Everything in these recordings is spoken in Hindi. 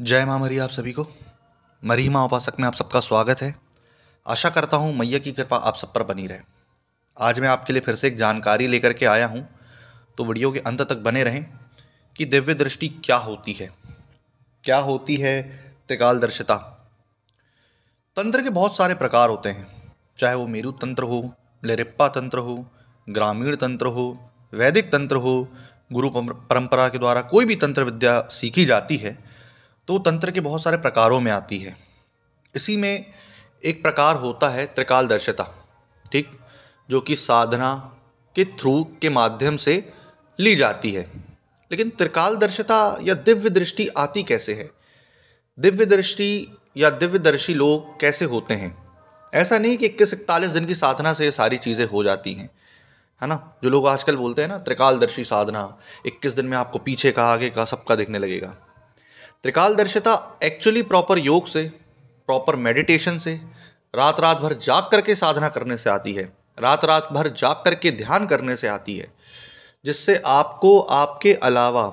जय माँ मरी आप सभी को मरी माँ उपासक में आप सबका स्वागत है आशा करता हूँ मैया की कृपा आप सब पर बनी रहे आज मैं आपके लिए फिर से एक जानकारी लेकर के आया हूँ तो वीडियो के अंत तक बने रहें कि दिव्य दृष्टि क्या होती है क्या होती है त्रिकाल दर्शिता तंत्र के बहुत सारे प्रकार होते हैं चाहे वो मेरु तंत्र हो लिरिप्पा तंत्र हो ग्रामीण तंत्र हो वैदिक तंत्र हो गुरु परंपरा के द्वारा कोई भी तंत्र विद्या सीखी जाती है तो तंत्र के बहुत सारे प्रकारों में आती है इसी में एक प्रकार होता है त्रिकालदर्शिता ठीक जो कि साधना के थ्रू के माध्यम से ली जाती है लेकिन त्रिकालदर्शिता या दिव्य दृष्टि आती कैसे है दिव्य दृष्टि या दिव्यदर्शी लोग कैसे होते हैं ऐसा नहीं कि इक्कीस इकतालीस दिन की साधना से ये सारी चीज़ें हो जाती हैं है ना जो लोग आजकल बोलते हैं ना त्रिकालदर्शी साधना इक्कीस दिन में आपको पीछे का आगे का सबका देखने लगेगा त्रिकालदर्शिता एक्चुअली प्रॉपर योग से प्रॉपर मेडिटेशन से रात रात भर जाग करके साधना करने से आती है रात रात भर जाग करके ध्यान करने से आती है जिससे आपको आपके अलावा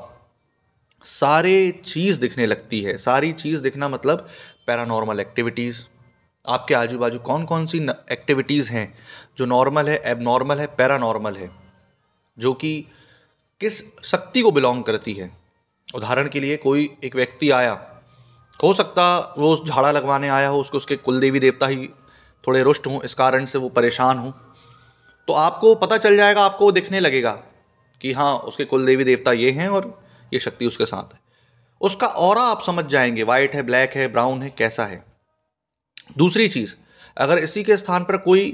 सारे चीज़ दिखने लगती है सारी चीज़ दिखना मतलब पैरानॉर्मल एक्टिविटीज़ आपके आजू बाजू कौन कौन सी एक्टिविटीज़ हैं जो नॉर्मल है एबनॉर्मल है पैरानॉर्मल है जो कि किस शक्ति को बिलोंग करती है उदाहरण के लिए कोई एक व्यक्ति आया हो सकता वो झाड़ा लगवाने आया हो उसको उसके कुल देवी देवता ही थोड़े रुष्ट हों इस कारण से वो परेशान हों तो आपको पता चल जाएगा आपको वो दिखने लगेगा कि हाँ उसके कुल देवी देवता ये हैं और ये शक्ति उसके साथ है उसका और आप समझ जाएंगे वाइट है ब्लैक है ब्राउन है कैसा है दूसरी चीज़ अगर इसी के स्थान पर कोई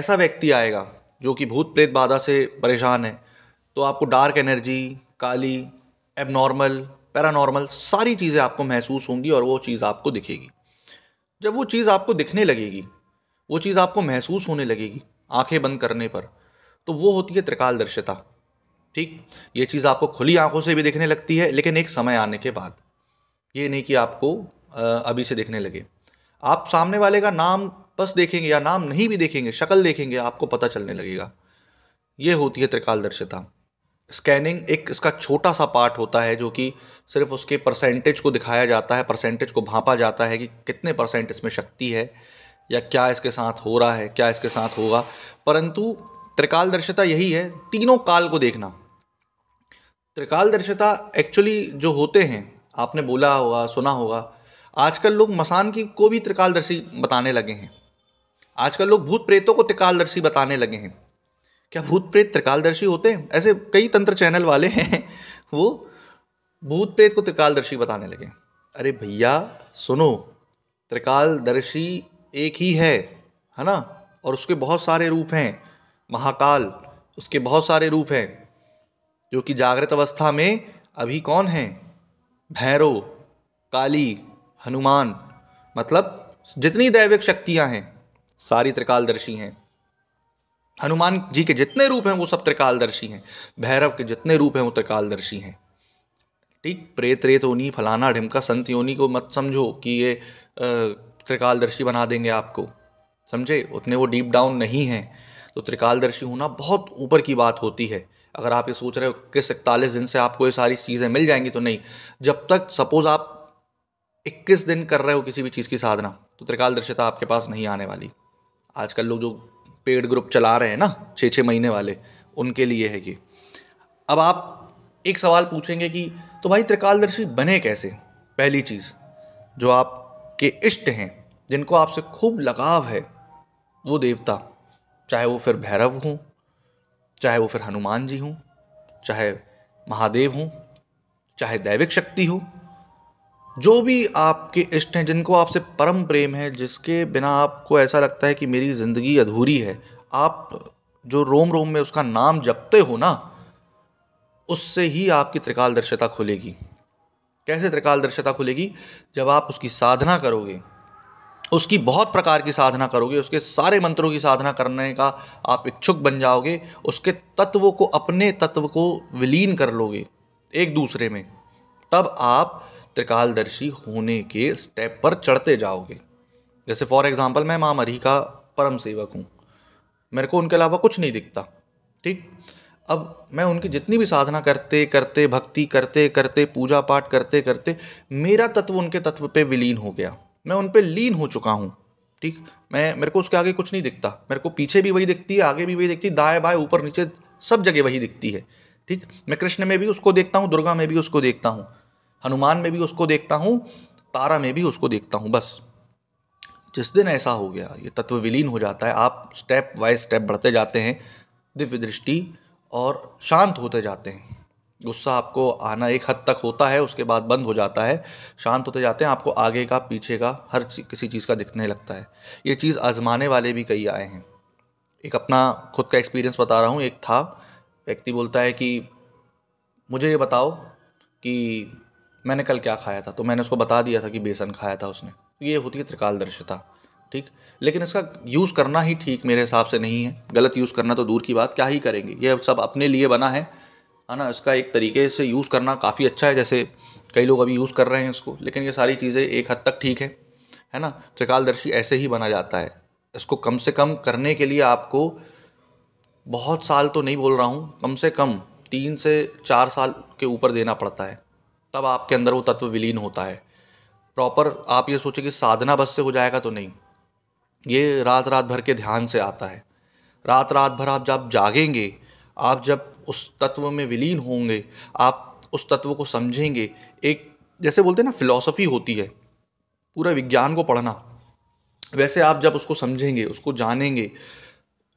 ऐसा व्यक्ति आएगा जो कि भूत प्रेत बाधा से परेशान है तो आपको डार्क एनर्जी काली एबनॉर्मल पैरानॉर्मल सारी चीज़ें आपको महसूस होंगी और वो चीज़ आपको दिखेगी जब वो चीज़ आपको दिखने लगेगी वो चीज़ आपको महसूस होने लगेगी आंखें बंद करने पर तो वो होती है त्रिकाल दर्शिता ठीक ये चीज़ आपको खुली आंखों से भी देखने लगती है लेकिन एक समय आने के बाद ये नहीं कि आपको अभी से देखने लगे आप सामने वाले का नाम बस देखेंगे या नाम नहीं भी देखेंगे शक्ल देखेंगे आपको पता चलने लगेगा ये होती है त्रिकाल दर्शिता स्कैनिंग एक इसका छोटा सा पार्ट होता है जो कि सिर्फ उसके परसेंटेज को दिखाया जाता है परसेंटेज को भांपा जाता है कि कितने परसेंट इसमें शक्ति है या क्या इसके साथ हो रहा है क्या इसके साथ होगा परंतु त्रिकाल दर्शता यही है तीनों काल को देखना त्रिकाल दर्शता एक्चुअली जो होते हैं आपने बोला होगा सुना होगा आजकल लोग मसान की को भी त्रिकालदर्शी बताने लगे हैं आजकल लोग भूत प्रेतों को त्रिकालदर्शी बताने लगे हैं क्या भूत प्रेत त्रिकालदर्शी होते हैं ऐसे कई तंत्र चैनल वाले हैं वो भूत प्रेत को त्रिकालदर्शी बताने लगे अरे भैया सुनो त्रिकालदर्शी एक ही है है ना और उसके बहुत सारे रूप हैं महाकाल उसके बहुत सारे रूप हैं जो कि जागृत अवस्था में अभी कौन है भैरव काली हनुमान मतलब जितनी दैविक शक्तियाँ हैं सारी त्रिकालदर्शी हैं हनुमान जी के जितने रूप हैं वो सब त्रिकालदर्शी हैं भैरव के जितने रूप हैं वो त्रिकालदर्शी हैं ठीक प्रेत रेत होनी फलाना ढिमका संत योनी को मत समझो कि ये त्रिकालदर्शी बना देंगे आपको समझे उतने वो डीप डाउन नहीं हैं तो त्रिकालदर्शी होना बहुत ऊपर की बात होती है अगर आप ये सोच रहे हो इक्कीस इकतालीस दिन से आपको ये सारी चीज़ें मिल जाएंगी तो नहीं जब तक सपोज़ आप 21 दिन कर रहे हो किसी भी चीज़ की साधना तो त्रिकालदर्शिता आपके पास नहीं आने वाली आजकल लोग जो पेड ग्रुप चला रहे हैं ना छः छः महीने वाले उनके लिए है ये अब आप एक सवाल पूछेंगे कि तो भाई त्रिकालदर्शी बने कैसे पहली चीज़ जो आपके इष्ट हैं जिनको आपसे खूब लगाव है वो देवता चाहे वो फिर भैरव हों चाहे वो फिर हनुमान जी हों चाहे महादेव हों चाहे दैविक शक्ति हो जो भी आपके इष्ट हैं जिनको आपसे परम प्रेम है जिसके बिना आपको ऐसा लगता है कि मेरी ज़िंदगी अधूरी है आप जो रोम रोम में उसका नाम जपते हो ना उससे ही आपकी त्रिकाल दर्शता खुलेगी कैसे त्रिकाल दर्शता खुलेगी जब आप उसकी साधना करोगे उसकी बहुत प्रकार की साधना करोगे उसके सारे मंत्रों की साधना करने का आप इच्छुक बन जाओगे उसके तत्व को अपने तत्व को विलीन कर लोगे एक दूसरे में तब आप त्रिकालदर्शी होने के स्टेप पर चढ़ते जाओगे जैसे फॉर एग्ज़ाम्पल मैं माँ मरी का परम सेवक हूँ मेरे को उनके अलावा कुछ नहीं दिखता ठीक अब मैं उनकी जितनी भी साधना करते करते भक्ति करते करते पूजा पाठ करते करते मेरा तत्व उनके तत्व पे विलीन हो गया मैं उन पर लीन हो चुका हूँ ठीक मैं मेरे को उसके आगे कुछ नहीं दिखता मेरे को पीछे भी वही दिखती है आगे भी वही दिखती है दाएँ बाएँ ऊपर नीचे सब जगह वही दिखती है ठीक मैं कृष्ण में भी उसको देखता हूँ दुर्गा में भी उसको देखता हूँ हनुमान में भी उसको देखता हूँ तारा में भी उसको देखता हूँ बस जिस दिन ऐसा हो गया ये तत्व विलीन हो जाता है आप स्टेप बाय स्टेप बढ़ते जाते हैं दिव्य दृष्टि और शांत होते जाते हैं गुस्सा आपको आना एक हद तक होता है उसके बाद बंद हो जाता है शांत होते जाते हैं आपको आगे का पीछे का हर किसी चीज़ का दिखने लगता है ये चीज़ आजमाने वाले भी कई आए हैं एक अपना खुद का एक्सपीरियंस बता रहा हूँ एक था व्यक्ति बोलता है कि मुझे ये बताओ कि मैंने कल क्या खाया था तो मैंने उसको बता दिया था कि बेसन खाया था उसने तो ये होती है त्रिकालदर्शिता ठीक लेकिन इसका यूज़ करना ही ठीक मेरे हिसाब से नहीं है गलत यूज़ करना तो दूर की बात क्या ही करेंगे ये सब अपने लिए बना है है ना इसका एक तरीके से यूज़ करना काफ़ी अच्छा है जैसे कई लोग अभी यूज़ कर रहे हैं इसको लेकिन ये सारी चीज़ें एक हद तक ठीक है है ना त्रिकालदर्शी ऐसे ही बना जाता है इसको कम से कम करने के लिए आपको बहुत साल तो नहीं बोल रहा हूँ कम से कम तीन से चार साल के ऊपर देना पड़ता है तब आपके अंदर वो तत्व विलीन होता है प्रॉपर आप ये सोचें कि साधना बस से हो जाएगा तो नहीं ये रात रात भर के ध्यान से आता है रात रात भर आप जब जागेंगे आप जब उस तत्व में विलीन होंगे आप उस तत्व को समझेंगे एक जैसे बोलते हैं ना फिलॉसफी होती है पूरा विज्ञान को पढ़ना वैसे आप जब उसको समझेंगे उसको जानेंगे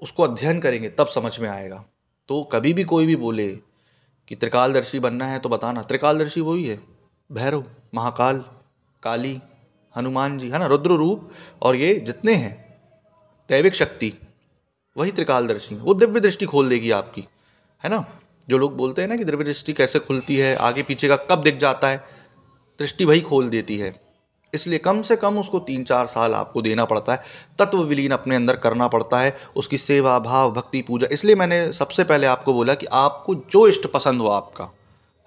उसको अध्ययन करेंगे तब समझ में आएगा तो कभी भी कोई भी बोले कि त्रिकालदर्शी बनना है तो बताना त्रिकालदर्शी वही है भैरव महाकाल काली हनुमान जी है ना रुद्र रूप और ये जितने हैं दैविक शक्ति वही त्रिकालदर्शी वो दिव्य दृष्टि खोल देगी आपकी है ना जो लोग बोलते हैं ना कि दिव्य दृष्टि कैसे खुलती है आगे पीछे का कब दिख जाता है दृष्टि वही खोल देती है इसलिए कम से कम उसको तीन चार साल आपको देना पड़ता है तत्व विलीन अपने अंदर करना पड़ता है उसकी सेवा भाव भक्ति पूजा इसलिए मैंने सबसे पहले आपको बोला कि आपको जो इष्ट पसंद हो आपका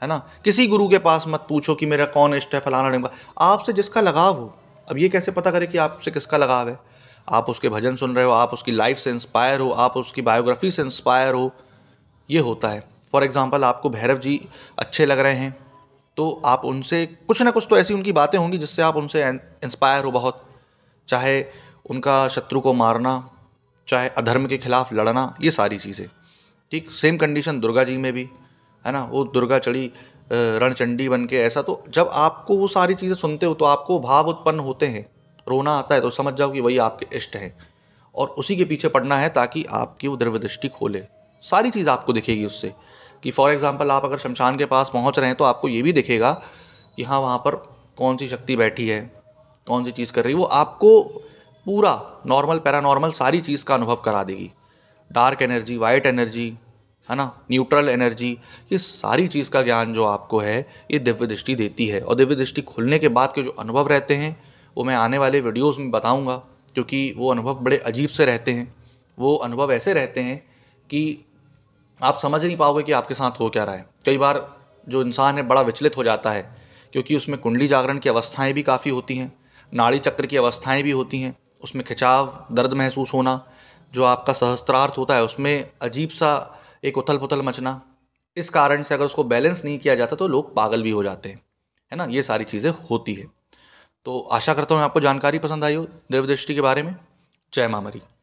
है ना किसी गुरु के पास मत पूछो कि मेरा कौन इष्ट है फलाना ढंग आपसे जिसका लगाव हो अब ये कैसे पता करें कि आपसे किसका लगाव है आप उसके भजन सुन रहे हो आप उसकी लाइफ से इंस्पायर हो आप उसकी बायोग्राफी से इंस्पायर हो ये होता है फॉर एग्ज़ाम्पल आपको भैरव जी अच्छे लग रहे हैं तो आप उनसे कुछ ना कुछ तो ऐसी उनकी बातें होंगी जिससे आप उनसे इंस्पायर हो बहुत चाहे उनका शत्रु को मारना चाहे अधर्म के खिलाफ लड़ना ये सारी चीज़ें ठीक सेम कंडीशन दुर्गा जी में भी है ना वो दुर्गा चढ़ी रणचंडी बन के ऐसा तो जब आपको वो सारी चीज़ें सुनते हो तो आपको भाव उत्पन्न होते हैं रोना आता है तो समझ जाओ कि वही आपके इष्ट हैं और उसी के पीछे पड़ना है ताकि आपकी वो दृढ़ दृष्टि खोले सारी चीज़ आपको दिखेगी उससे कि फॉर एग्ज़ाम्पल आप अगर शमशान के पास पहुँच रहे हैं तो आपको ये भी दिखेगा कि हाँ वहाँ पर कौन सी शक्ति बैठी है कौन सी चीज़ कर रही है वो आपको पूरा नॉर्मल पैरानॉर्मल सारी चीज़ का अनुभव करा देगी डार्क एनर्जी वाइट एनर्जी है ना न्यूट्रल एनर्जी ये सारी चीज़ का ज्ञान जो आपको है ये दिव्य दृष्टि देती है और दिव्य दृष्टि खुलने के बाद के जो अनुभव रहते हैं वो मैं आने वाले वीडियोस में बताऊंगा क्योंकि वो अनुभव बड़े अजीब से रहते हैं वो अनुभव ऐसे रहते हैं कि आप समझ नहीं पाओगे कि आपके साथ हो क्या रहा है कई बार जो इंसान है बड़ा विचलित हो जाता है क्योंकि उसमें कुंडली जागरण की अवस्थाएं भी काफ़ी होती हैं नाड़ी चक्र की अवस्थाएं भी होती हैं उसमें खिंचाव दर्द महसूस होना जो आपका सहस्त्रार्थ होता है उसमें अजीब सा एक उथल पुथल मचना इस कारण से अगर उसको बैलेंस नहीं किया जाता तो लोग पागल भी हो जाते हैं है ना ये सारी चीज़ें होती है तो आशा करता हूँ आपको जानकारी पसंद आई हो देवदृष्टि के बारे में जय मामरी